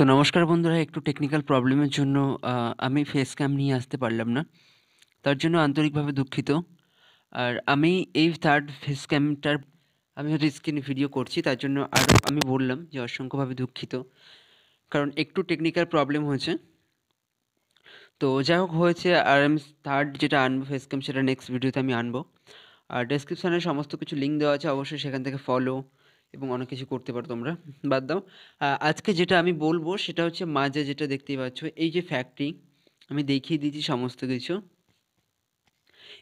তো নমস্কার বন্ধুরা একটু টেকনিক্যাল প্রবলেমের জন্য আমি ফেস ক্যাম নিয়ে আসতে পারলাম না তার জন্য আন্তরিকভাবে দুঃখিত আর আমি এই থার্ড ফেস ক্যামটার আমি হয়তো স্ক্রিনে ভিডিও করছি তার জন্য আর আমি বললাম যে অসংখ্যভাবে দুঃখিত কারণ একটু টেকনিক্যাল প্রবলেম হয়েছে তো যাই হোক হয়েছে আর আমি থার্ড যেটা আনবো ফেস ক্যাম সেটা নেক্সট ভিডিওতে আমি আনবো আর ডেসক্রিপশানে সমস্ত কিছু লিঙ্ক দেওয়া আছে অবশ্যই সেখান থেকে ফলো এবং অনেক কিছু করতে পারো তোমরা বাদ দাও আজকে যেটা আমি বলবো সেটা হচ্ছে মাঝে যেটা দেখতেই পাচ্ছ এই যে ফ্যাক্টরি আমি দেখিয়ে দিয়েছি সমস্ত কিছু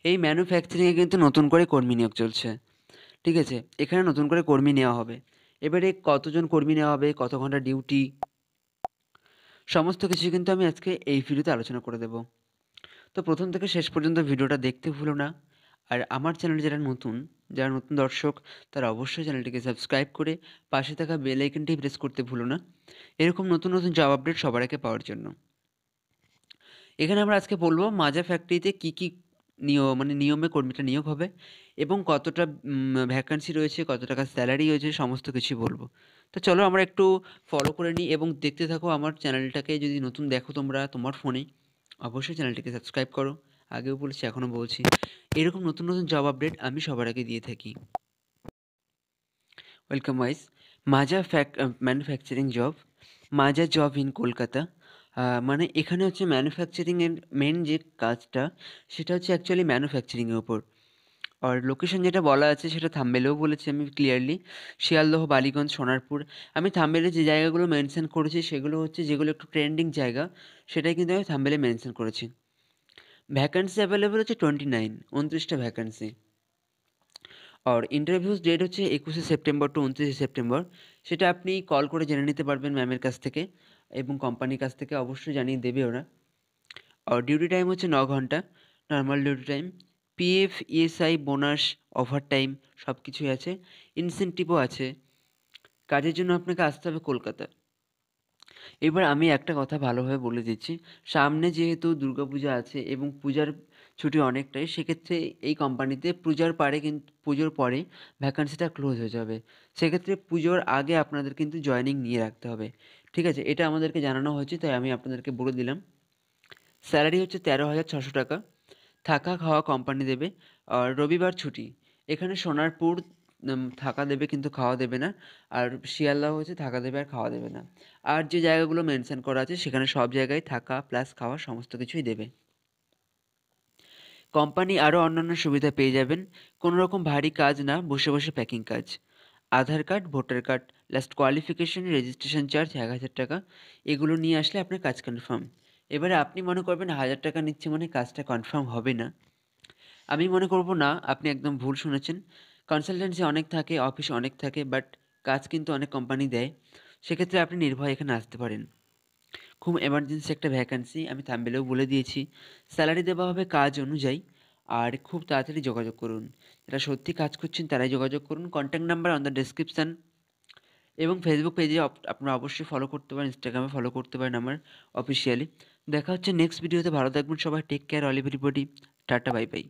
এই ম্যানুফ্যাকচারিংয়ে কিন্তু নতুন করে কর্মী নিয়োগ চলছে ঠিক আছে এখানে নতুন করে কর্মী নেওয়া হবে এবারে কতজন কর্মী নেওয়া হবে কত ঘন্টা ডিউটি সমস্ত কিছু কিন্তু আমি আজকে এই ভিডিওতে আলোচনা করে দেব তো প্রথম থেকে শেষ পর্যন্ত ভিডিওটা দেখতে ভুলো না আর আমার চ্যানেলে যারা নতুন যারা নতুন দর্শক তারা অবশ্যই চ্যানেলটিকে সাবস্ক্রাইব করে পাশে থাকা বেল আইকনটি প্রেস করতে ভুলো না এরকম নতুন নতুন জব আপডেট সবার আগে পাওয়ার জন্য এখানে আমরা আজকে বলবো মাজা ফ্যাক্টরিতে কী কী নিয়ম মানে নিয়মে কর্মীটা নিয়োগ হবে এবং কতটা ভ্যাকান্সি রয়েছে কত টাকা স্যালারি রয়েছে সমস্ত কিছু বলবো তো চলো আমরা একটু ফলো করে নিই এবং দেখতে থাকো আমার চ্যানেলটাকে যদি নতুন দেখো তোমরা তোমার ফোনে অবশ্যই চ্যানেলটিকে সাবস্ক্রাইব করো আগেও বলেছি এখনও বলছি এরকম নতুন নতুন জব আপডেট আমি সবার আগে দিয়ে থাকি ওয়েলকাম ওয়াইজ মাজা ফ্যাক ম্যানুফ্যাকচারিং জব মাজা জব ইন কলকাতা মানে এখানে হচ্ছে ম্যানুফ্যাকচারিংয়ের মেন যে কাজটা সেটা হচ্ছে অ্যাকচুয়ালি ম্যানুফ্যাকচারিংয়ের ওপর আর লোকেশন যেটা বলা আছে সেটা থাম্বেলেও বলেছি আমি ক্লিয়ারলি শিয়ালদহ বালিগঞ্জ সোনারপুর আমি থাম্বেলে যে জায়গাগুলো মেনশন করেছি সেগুলো হচ্ছে যেগুলো একটু ট্রেন্ডিং জায়গা সেটাই কিন্তু আমি থাম্বেলে মেনশন করেছি ভ্যাকান্সি অ্যাভেলেবেল হচ্ছে টোয়েন্টি নাইন উনত্রিশটা ভ্যাকান্সি আর ইন্টারভিউস ডেট হচ্ছে একুশে সেপ্টেম্বর টু উনত্রিশে সেপ্টেম্বর সেটা আপনি কল করে জেনে নিতে পারবেন ম্যামের কাছ থেকে এবং কোম্পানির কাছ থেকে অবশ্যই জানিয়ে দেবে ওরা আর ডিউটি টাইম হচ্ছে ন ঘন্টা normal duty time PF ESI bonus overtime সব কিছুই আছে ইনসেন্টিভও আছে কাজের জন্য আপনাকে আসতে হবে কলকাতা এবার আমি একটা কথা ভালোভাবে বলে দিচ্ছি সামনে যেহেতু দুর্গাপূজা আছে এবং পূজার ছুটি অনেকটাই সেক্ষেত্রে এই কোম্পানিতে পূজার পারে কিন্তু পুজোর পরে ভ্যাকান্সিটা ক্লোজ হয়ে যাবে সেক্ষেত্রে পুজোর আগে আপনাদের কিন্তু জয়নিং নিয়ে রাখতে হবে ঠিক আছে এটা আমাদেরকে জানানো হয়েছে তাই আমি আপনাদেরকে বলে দিলাম স্যালারি হচ্ছে তেরো হাজার ছশো টাকা থাকা খাওয়া কোম্পানি দেবে আর রবিবার ছুটি এখানে সোনারপুর থাকা দেবে কিন্তু খাওয়া দেবে না আর শিয়ালদাহ হচ্ছে থাকা দেবে আর খাওয়া দেবে না আর যে জায়গাগুলো মেনশন করা আছে সেখানে সব জায়গায় থাকা প্লাস খাওয়া সমস্ত কিছুই দেবে কোম্পানি আরও অন্যান্য সুবিধা পেয়ে যাবেন কোনো রকম ভারী কাজ না বসে বসে প্যাকিং কাজ Aadhaar card voter card last qualification registration charge এক হাজার টাকা এগুলো নিয়ে আসলে আপনার কাজ কনফার্ম এবারে আপনি মনে করবেন হাজার টাকা নিচ্ছে মানে কাজটা কনফার্ম হবে না আমি মনে করব না আপনি একদম ভুল শুনেছেন কনসালটেন্সি অনেক থাকে অফিস অনেক থাকে বাট কাজ কিন্তু অনেক কোম্পানি দেয় সেক্ষেত্রে আপনি নির্ভয় এখানে আসতে পারেন খুব এমার্জেন্সি একটা ভ্যাকান্সি আমি থামবেলেও বলে দিয়েছি স্যালারি দেওয়া হবে কাজ অনুযায়ী আর খুব তাড়াতাড়ি যোগাযোগ করুন যারা সত্যি কাজ করছেন তারাই যোগাযোগ করুন contact number on the description এবং ফেসবুক পেজে আপনারা অবশ্যই ফলো করতে পারেন ইনস্টাগ্রামে ফলো করতে পারেন আমার অফিসিয়ালি দেখা হচ্ছে নেক্সট ভিডিওতে ভালো থাকবেন সবাই টেক কেয়ার অলিভ বডি টাটা বাই বাই